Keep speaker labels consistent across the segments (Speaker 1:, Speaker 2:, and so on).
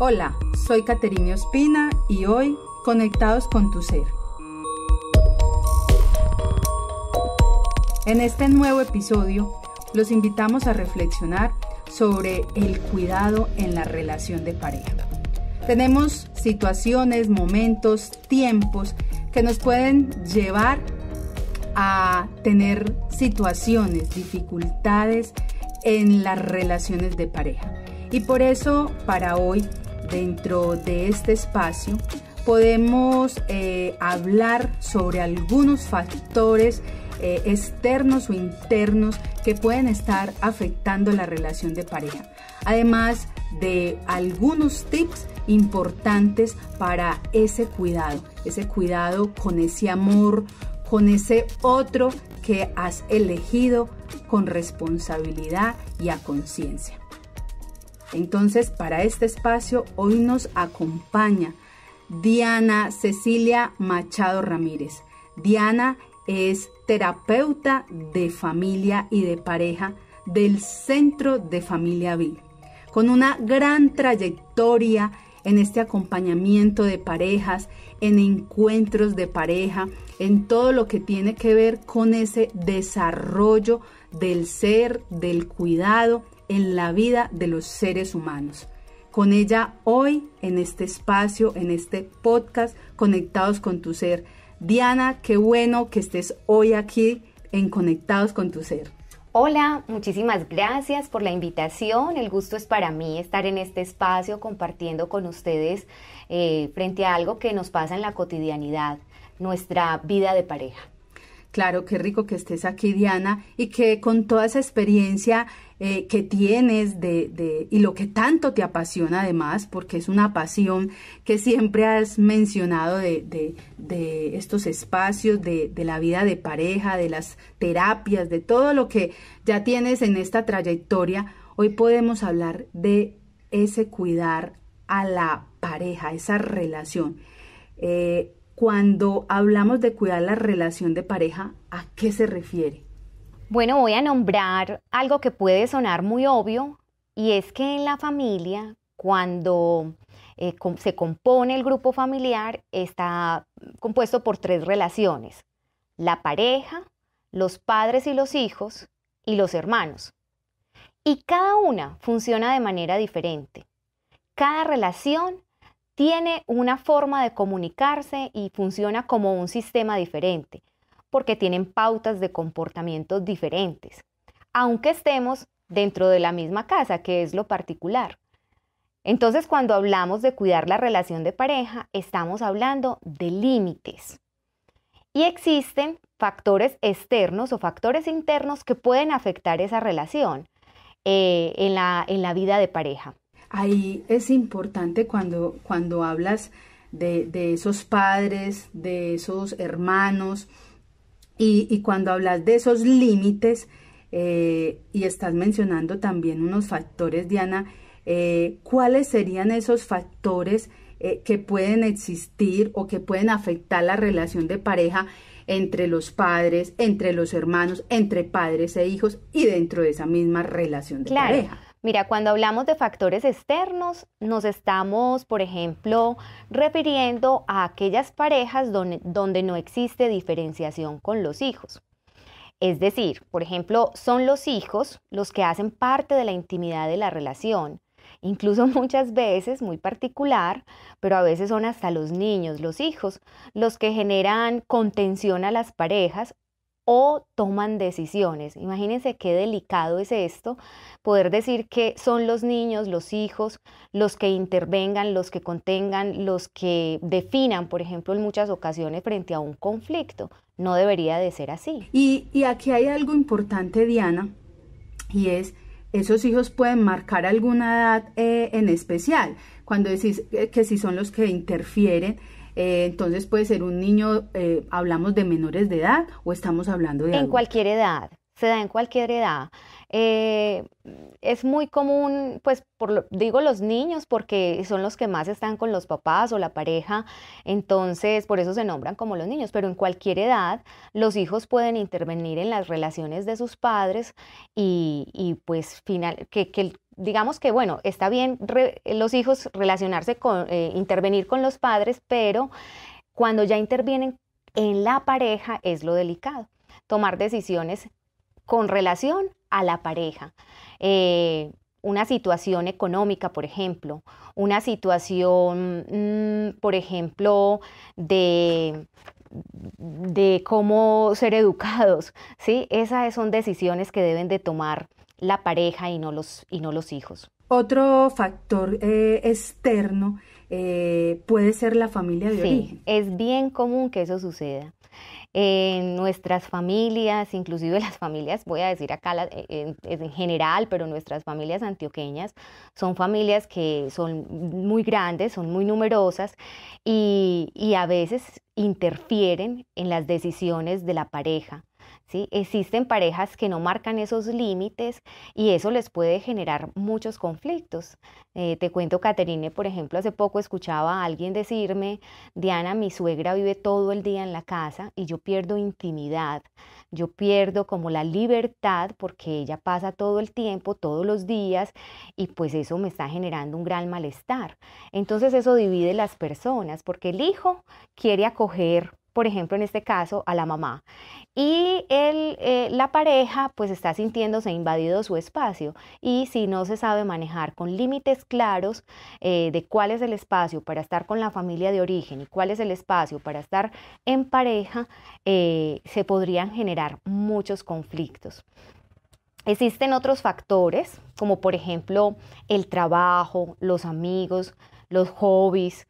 Speaker 1: Hola, soy Caterine Ospina y hoy Conectados con tu Ser. En este nuevo episodio los invitamos a reflexionar sobre el cuidado en la relación de pareja. Tenemos situaciones, momentos, tiempos que nos pueden llevar a tener situaciones, dificultades en las relaciones de pareja. Y por eso para hoy dentro de este espacio podemos eh, hablar sobre algunos factores eh, externos o internos que pueden estar afectando la relación de pareja. Además de algunos tips importantes para ese cuidado, ese cuidado con ese amor, con ese otro que has elegido con responsabilidad y a conciencia. Entonces, para este espacio hoy nos acompaña Diana Cecilia Machado Ramírez. Diana es terapeuta de familia y de pareja del Centro de Familia VIL, con una gran trayectoria en este acompañamiento de parejas, en encuentros de pareja, en todo lo que tiene que ver con ese desarrollo del ser, del cuidado en la vida de los seres humanos. Con ella hoy, en este espacio, en este podcast, conectados con tu ser. Diana, qué bueno que estés hoy aquí en Conectados con tu ser.
Speaker 2: Hola, muchísimas gracias por la invitación. El gusto es para mí estar en este espacio compartiendo con ustedes eh, frente a algo que nos pasa en la cotidianidad, nuestra vida de pareja.
Speaker 1: Claro, qué rico que estés aquí, Diana, y que con toda esa experiencia eh, que tienes de, y lo que tanto te apasiona además, porque es una pasión que siempre has mencionado de, estos espacios, de, la vida de pareja, de las terapias, de todo lo que ya tienes en esta trayectoria, hoy podemos hablar de ese cuidar a la pareja, esa relación. Eh, cuando hablamos de cuidar la relación de pareja, ¿a qué se refiere?
Speaker 2: Bueno, voy a nombrar algo que puede sonar muy obvio y es que en la familia, cuando eh, se compone el grupo familiar, está compuesto por tres relaciones. La pareja, los padres y los hijos y los hermanos. Y cada una funciona de manera diferente. Cada relación tiene una forma de comunicarse y funciona como un sistema diferente, porque tienen pautas de comportamientos diferentes, aunque estemos dentro de la misma casa, que es lo particular. Entonces, cuando hablamos de cuidar la relación de pareja, estamos hablando de límites. Y existen factores externos o factores internos que pueden afectar esa relación eh,
Speaker 1: en la vida de pareja ahí es importante cuando, cuando hablas de, esos padres, de esos hermanos, y, cuando hablas de esos límites, eh, y estás mencionando también unos factores, Diana, eh, ¿cuáles serían esos factores eh, que pueden existir o que pueden afectar la relación de pareja entre los padres, entre los hermanos, entre padres e hijos y dentro de esa misma relación de pareja?
Speaker 2: Mira, cuando hablamos de factores externos, nos estamos, por ejemplo, refiriendo a aquellas parejas donde, no existe diferenciación con los hijos. Es decir, por ejemplo, son los hijos los que hacen parte de la intimidad de la relación. Incluso muchas veces, muy particular, pero a veces son hasta los niños, los hijos, los que generan contención a las parejas o toman decisiones. Imagínense qué delicado es esto, poder decir que son los niños, los hijos, los que intervengan, los que contengan, los que definan, por ejemplo, en muchas ocasiones frente a un conflicto. No debería de ser así.
Speaker 1: Y, aquí hay algo importante, Diana, y es, esos hijos pueden marcar alguna edad eh, en especial. Cuando decís eh, que si son los que interfieren, eh, entonces puede ser un niño, eh, hablamos de menores de edad o estamos hablando de... En cualquier
Speaker 2: edad, se da en cualquier edad. Eh, es muy común, pues digo los niños porque son los que más están con los papás o la pareja, entonces por eso se nombran como los niños, pero en cualquier edad los hijos pueden intervenir en las relaciones de sus padres y, pues final, que, digamos que bueno, está bien los hijos relacionarse con, eh, intervenir con los padres, pero cuando ya intervienen en la pareja es lo delicado, tomar decisiones con relación a la pareja. Eh, una situación económica, por ejemplo, una situación, mm, por ejemplo, de, de cómo ser educados, ¿sí? Esas son decisiones que deben de tomar la pareja y no los, y no los hijos. Otro factor eh, externo eh, puede ser la familia de sí, Es bien común que eso suceda en nuestras familias, inclusive las familias, voy a decir acá en, general, pero nuestras familias antioqueñas son familias que son muy grandes, son muy numerosas y a veces interfieren en las decisiones de la pareja. Existen parejas que no marcan esos límites y eso les puede generar muchos conflictos. Eh, te cuento, Caterine, por ejemplo, hace poco escuchaba a alguien decirme, Diana, mi suegra vive todo el día en la casa y yo pierdo intimidad, yo pierdo como la libertad porque ella pasa todo el tiempo, todos los días y pues eso me está generando un gran malestar. Entonces eso divide las personas porque el hijo quiere acoger por ejemplo, en este caso, a la mamá. Y eh, la pareja pues está sintiéndose invadido su espacio y si no se sabe manejar con límites claros eh, de cuál es el espacio para estar con la familia de origen y cuál es el espacio para estar en pareja, eh, se podrían generar muchos conflictos. Existen otros factores, como por ejemplo el trabajo, los amigos, los hobbies,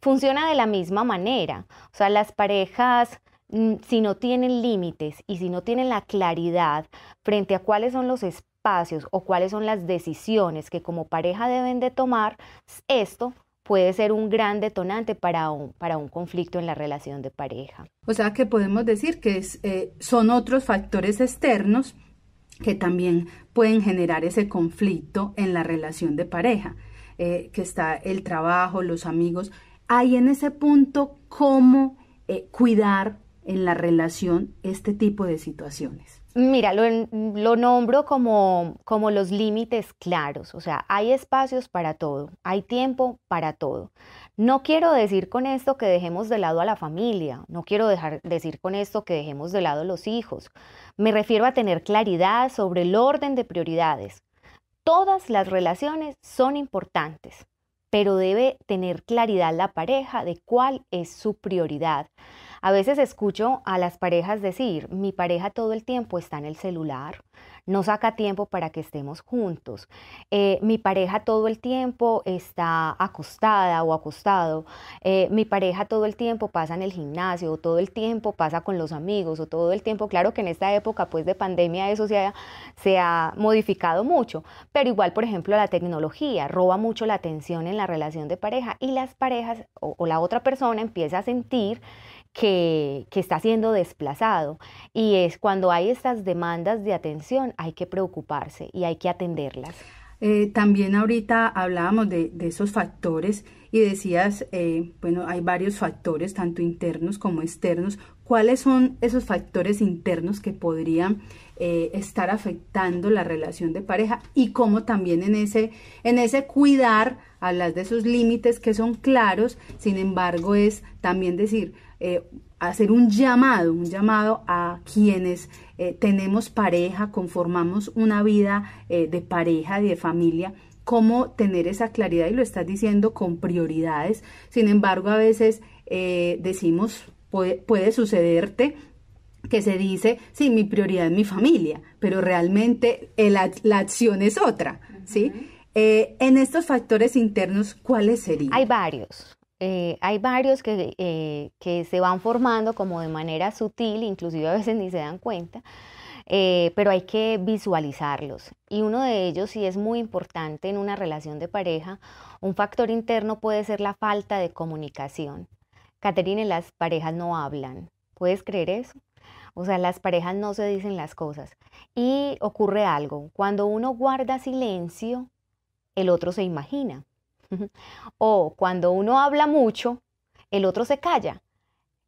Speaker 2: Funciona de la misma manera. O sea, las parejas mm, si no tienen límites y si no tienen la claridad frente a cuáles son los espacios o cuáles son las decisiones que como pareja deben de tomar, esto puede ser un gran detonante para un, conflicto en la relación de pareja.
Speaker 1: O sea que podemos decir que eh, son otros factores externos que también pueden generar ese conflicto en la relación de pareja. Eh, que está el trabajo, los amigos. ¿hay en ese punto, ¿cómo eh, cuidar en la relación este tipo de situaciones?
Speaker 2: Mira, lo, nombro como, como los límites claros, o sea, hay espacios para todo, hay tiempo para todo. No quiero decir con esto que dejemos de lado a la familia, no quiero dejar, decir con esto que dejemos de lado a los hijos. Me refiero a tener claridad sobre el orden de prioridades. Todas las relaciones son importantes, pero debe tener claridad la pareja de cuál es su prioridad. A veces escucho a las parejas decir, mi pareja todo el tiempo está en el celular, no saca tiempo para que estemos juntos. Eh, mi pareja todo el tiempo está acostada o acostado. Eh, mi pareja todo el tiempo pasa en el gimnasio, o todo el tiempo pasa con los amigos, o todo el tiempo, claro que en esta época pues de pandemia eso se ha, se ha modificado mucho, pero igual por ejemplo la tecnología roba mucho la atención en la relación de pareja y las parejas o la otra persona empieza a sentir que, está siendo desplazado. Y es cuando hay estas demandas de atención, hay que preocuparse y hay que atenderlas.
Speaker 1: Eh, también ahorita hablábamos de, esos factores y decías, eh, bueno, hay varios factores, tanto internos como externos. ¿Cuáles son esos factores internos que podrían eh, estar afectando la relación de pareja y cómo también en ese, en ese cuidar, hablas de esos límites que son claros, sin embargo es también decir, eh, hacer un llamado, un llamado a quienes eh, tenemos pareja, conformamos una vida eh, de pareja y de familia, cómo tener esa claridad y lo estás diciendo con prioridades. Sin embargo, a veces eh, decimos, puede, puede sucederte que se dice, sí, mi prioridad es mi familia, pero realmente la acción es otra,
Speaker 2: en estos factores internos, ¿cuáles serían? Hay varios. Eh, hay varios eh, que, se van formando como de manera sutil, inclusive a veces ni se dan cuenta, eh, pero hay que visualizarlos. Y uno de ellos, si es muy importante en una relación de pareja, un factor interno puede ser la falta de comunicación. Caterine, las parejas no hablan. ¿Puedes creer eso? O sea, las parejas no se dicen las cosas. Y ocurre algo, cuando uno guarda silencio, el otro se imagina o cuando uno habla mucho, el otro se calla.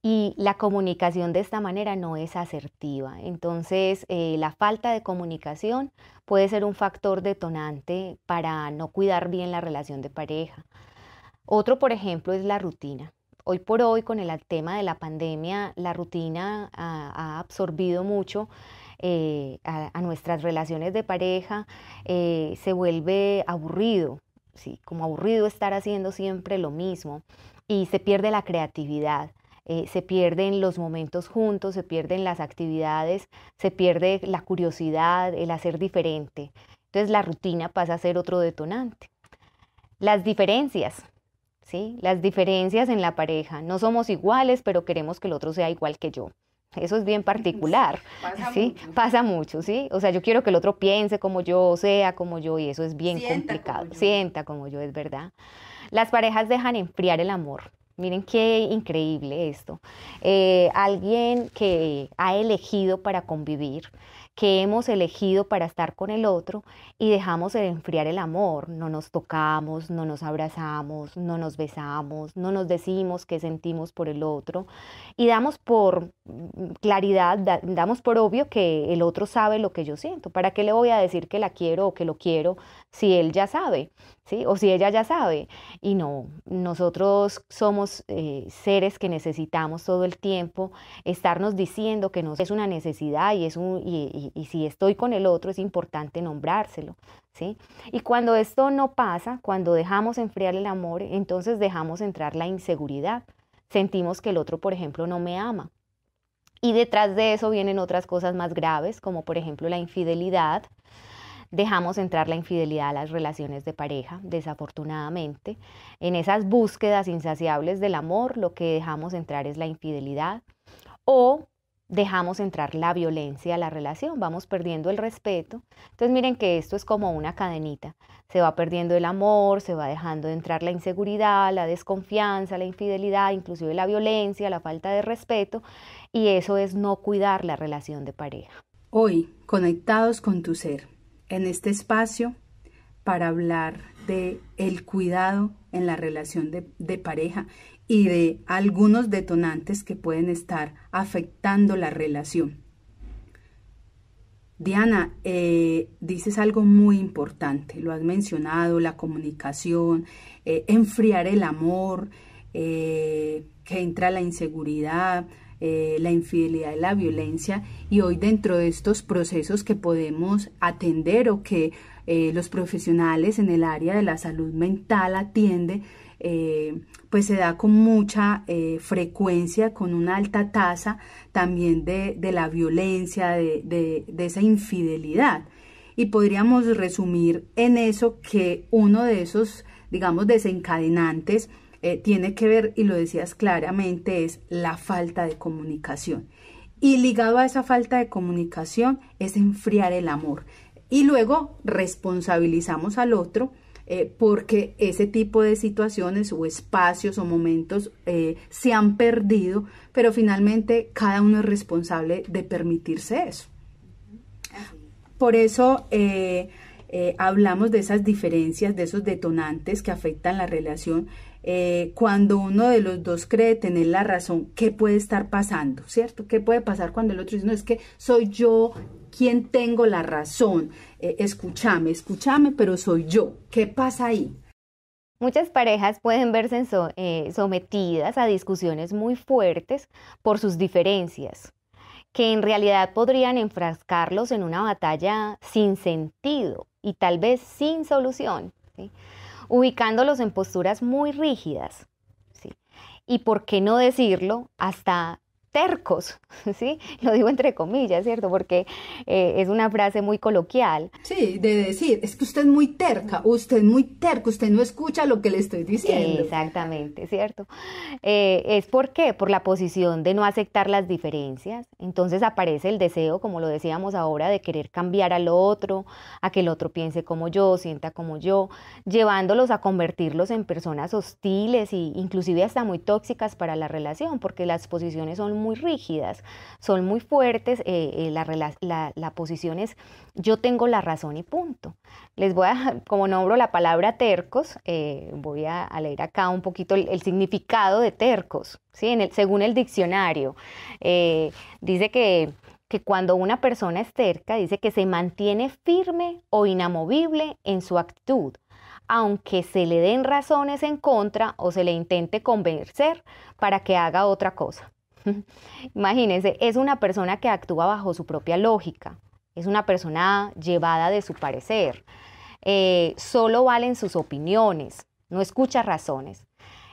Speaker 2: Y la comunicación de esta manera no es asertiva. Entonces, eh, la falta de comunicación puede ser un factor detonante para no cuidar bien la relación de pareja. Otro, por ejemplo, es la rutina. Hoy por hoy, con el tema de la pandemia, la rutina ha, absorbido mucho eh, a, nuestras relaciones de pareja, eh, se vuelve aburrido, como aburrido estar haciendo siempre lo mismo y se pierde la creatividad. Eh, se pierden los momentos juntos, se pierden las actividades, se pierde la curiosidad, el hacer diferente. Entonces la rutina pasa a ser otro detonante. Las diferencias, ¿sí? Las diferencias en la pareja. No somos iguales, pero queremos que el otro sea igual que yo. Eso es bien particular, pasa ¿sí? Mucho. Pasa mucho, ¿sí? O sea, yo quiero que el otro piense como yo, sea como yo, y eso es bien complicado. Sienta como yo, es verdad. Las parejas dejan enfriar el amor. Miren qué increíble esto. Eh, alguien que ha elegido para convivir que hemos elegido para estar con el otro y dejamos de enfriar el amor. No nos tocamos, no nos abrazamos, no nos besamos, no nos decimos qué sentimos por el otro y damos por mm, claridad, damos por obvio que el otro sabe lo que yo siento. ¿Para qué le voy a decir que la quiero o que lo quiero si él ya sabe? ¿Sí? O si ella ya sabe. Y no, nosotros somos eh, seres que necesitamos todo el tiempo estarnos diciendo que nos es una necesidad y es un y, si estoy con el otro es importante nombrárselo, ¿sí? Y cuando esto no pasa, cuando dejamos enfriar el amor, entonces dejamos entrar la inseguridad. Sentimos que el otro, por ejemplo, no me ama. Y detrás de eso vienen otras cosas más graves, como por ejemplo la infidelidad, dejamos entrar la infidelidad a las relaciones de pareja, desafortunadamente. En esas búsquedas insaciables del amor, lo que dejamos entrar es la infidelidad. O dejamos entrar la violencia a la relación, vamos perdiendo el respeto. Entonces miren que esto es como una cadenita. Se va perdiendo el amor, se va dejando entrar la inseguridad, la desconfianza, la infidelidad, inclusive la violencia, la falta de respeto, y eso es no cuidar la relación de pareja.
Speaker 1: Hoy, conectados con tu ser, en este espacio para hablar de el cuidado en la relación de, de pareja y de algunos detonantes que pueden estar afectando la relación. Diana, eh, dices algo muy importante, lo has mencionado, la comunicación, eh, enfriar el amor, eh, que entra la inseguridad, la infidelidad y la violencia, y hoy dentro de estos procesos que podemos atender o que los profesionales en el área de la salud mental atienden, eh, pues se da con mucha eh, frecuencia, con una alta tasa también de, la violencia, de, esa infidelidad. Y podríamos resumir en eso que uno de esos, digamos, desencadenantes eh, tiene que ver, y lo decías claramente, es la falta de comunicación. Y ligado a esa falta de comunicación es enfriar el amor. Y luego responsabilizamos al otro eh, porque ese tipo de situaciones o espacios o momentos eh, se han perdido, pero finalmente cada uno es responsable de permitirse eso. Por eso eh, hablamos de esas diferencias, de esos detonantes que afectan la relación eh, cuando uno de los dos cree tener la razón, ¿qué puede estar pasando? ¿Cierto? ¿Qué puede pasar cuando el otro dice, no, es que soy yo quien tengo la razón? Eh, escúchame, escúchame, pero soy
Speaker 2: yo. ¿Qué pasa ahí? Muchas parejas pueden verse eh, sometidas a discusiones muy fuertes por sus diferencias, que en realidad podrían enfrascarlos en una batalla sin sentido y tal vez sin solución ubicándolos en posturas muy rígidas. Y por qué no decirlo, hasta tercos, ¿sí? Lo digo entre comillas, ¿cierto? Porque eh, es una frase muy coloquial. Sí, de decir, es que usted es muy terca, usted es muy terco, usted no escucha lo que le estoy diciendo. Exactamente, ¿cierto? Eh, es por qué? Por la posición de no aceptar las diferencias. Entonces aparece el deseo, como lo decíamos ahora, de querer cambiar al otro, a que el otro piense como yo, sienta como yo, llevándolos a convertirlos en personas hostiles e inclusive hasta muy tóxicas para la relación, porque las posiciones son muy muy rígidas, son muy fuertes, eh, eh, la, posición es yo tengo la razón y punto. Les voy a, como nombro la palabra tercos, eh, voy a, leer acá un poquito el, significado de tercos, ¿sí? en el, según el diccionario. dice que que cuando una persona es terca, dice que se mantiene firme o inamovible en su actitud, aunque se le den razones en contra o se le intente convencer para que haga otra cosa. Imagínense, es una persona que actúa bajo su propia lógica, es una persona llevada de su parecer, eh, solo valen sus opiniones, no escucha razones.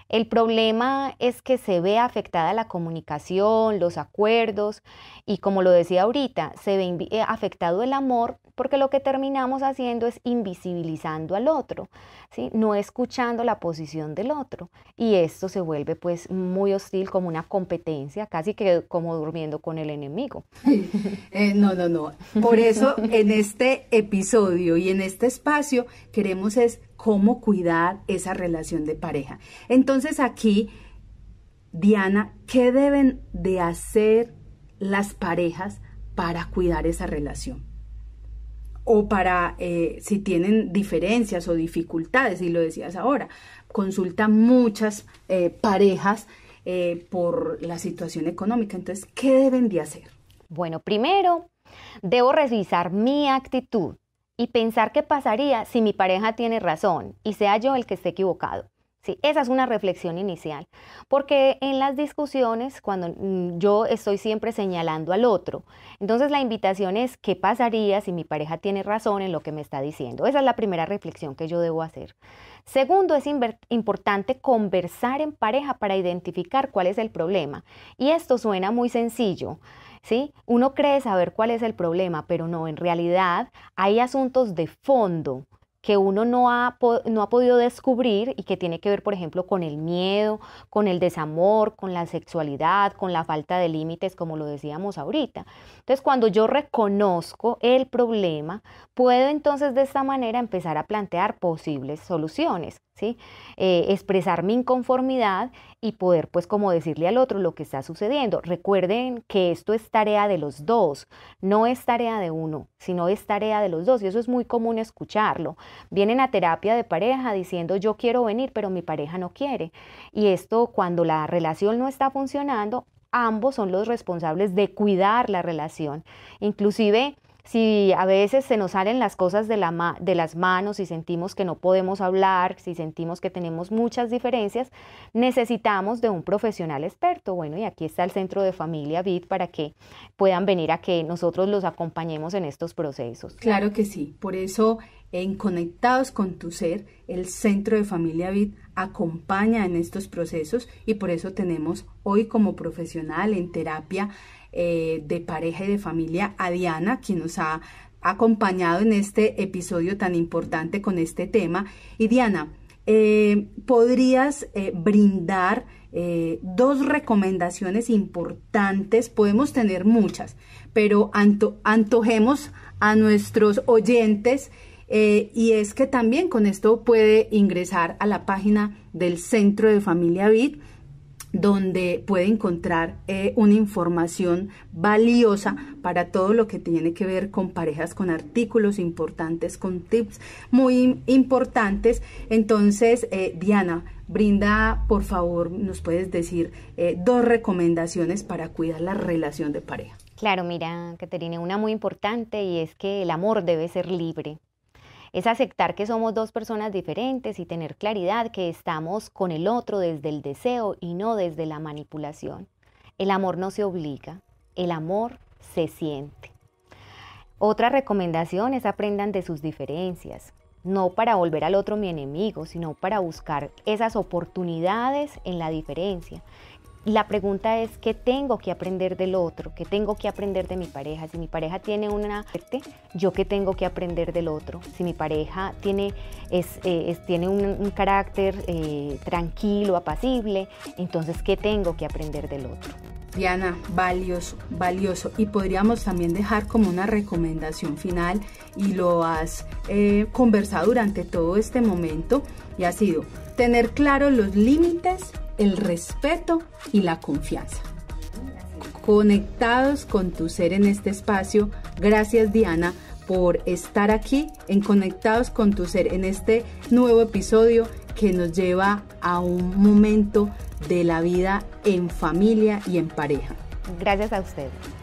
Speaker 2: El problema es que se ve afectada la comunicación, los acuerdos y como lo decía ahorita, se ve eh, afectado el amor porque lo que terminamos haciendo es invisibilizando al otro, ¿sí? no escuchando la posición del otro. Y esto se vuelve pues muy hostil como una competencia, casi que como durmiendo con el enemigo. Eh, no, no, no. Por eso en
Speaker 1: este episodio y en este espacio queremos es cómo cuidar esa relación de pareja. Entonces aquí, Diana, ¿qué deben de hacer las parejas para cuidar esa relación? o para eh, si tienen diferencias o dificultades, y lo decías ahora, consulta muchas eh, parejas
Speaker 2: eh, por la situación económica. Entonces, ¿qué deben de hacer? Bueno, primero, debo revisar mi actitud y pensar qué pasaría si mi pareja tiene razón y sea yo el que esté equivocado esa es una reflexión inicial, porque en las discusiones, cuando mm, yo estoy siempre señalando al otro, entonces la invitación es, ¿qué pasaría si mi pareja tiene razón en lo que me está diciendo? Esa es la primera reflexión que yo debo hacer. Segundo, es importante conversar en pareja para identificar cuál es el problema. Y esto suena muy sencillo. ¿Sí? Uno cree saber cuál es el problema, pero no, en realidad hay asuntos de fondo que uno no ha, podido descubrir y que tiene que ver, por ejemplo, con el miedo, con el desamor, con la sexualidad, con la falta de límites, como lo decíamos ahorita. Entonces, cuando yo reconozco el problema, puedo entonces de esta manera empezar a plantear posibles soluciones. Eh, expresar mi inconformidad y poder, pues, como decirle al otro lo que está sucediendo. Recuerden que esto es tarea de los dos, no es tarea de uno, sino es tarea de los dos y eso es muy común escucharlo. Vienen a terapia de pareja diciendo yo quiero venir, pero mi pareja no quiere. Y esto cuando la relación no está funcionando, ambos son los responsables de cuidar la relación. Inclusive si a veces se nos salen las cosas de, las manos y sentimos que no podemos hablar, si sentimos que tenemos muchas diferencias, necesitamos de un profesional experto. Bueno, y aquí está el centro de familia BIT para que puedan venir a que nosotros los acompañemos en estos procesos.
Speaker 1: Claro que sí, por eso en Conectados con tu Ser, el Centro de Familia Vid acompaña en estos procesos y por eso tenemos hoy como profesional en terapia eh, de pareja y de familia a Diana, quien nos ha acompañado en este episodio tan importante con este tema. Y Diana, eh, ¿podrías eh, brindar dos recomendaciones importantes? Podemos tener muchas, pero antojemos a nuestros oyentes y es que también con esto puede ingresar a la página del Centro de Familia Vid donde puede encontrar eh, una información valiosa para todo lo que tiene que ver con parejas, con artículos importantes, con tips muy importantes. Entonces, eh, Diana, brinda, por favor, nos puedes decir eh, dos recomendaciones para cuidar la relación de pareja. Claro, mira, Caterina,
Speaker 2: una muy importante y es que el amor debe ser libre es aceptar que somos dos personas diferentes y tener claridad que estamos con el otro desde el deseo y no desde la manipulación. El amor no se obliga, el amor se siente. Otra recomendación es aprendan de sus diferencias, no para volver al otro mi enemigo, sino para buscar esas oportunidades en la diferencia la pregunta es qué tengo que aprender del otro, qué tengo que aprender de mi pareja. Si mi pareja tiene una suerte, yo qué tengo que aprender del otro. Si mi pareja tiene, eh, tiene un, carácter eh, tranquilo, apacible, entonces qué tengo que aprender del otro.
Speaker 1: Diana, valioso, valioso. Y podríamos también dejar como una recomendación final y lo has eh, conversado durante todo este momento y ha sido tener claros los límites el respeto y la confianza. Conectados con tu ser en este espacio, gracias Diana por estar aquí en Conectados con tu ser en este nuevo episodio que nos lleva a un momento de la vida en familia y en pareja. Gracias a usted.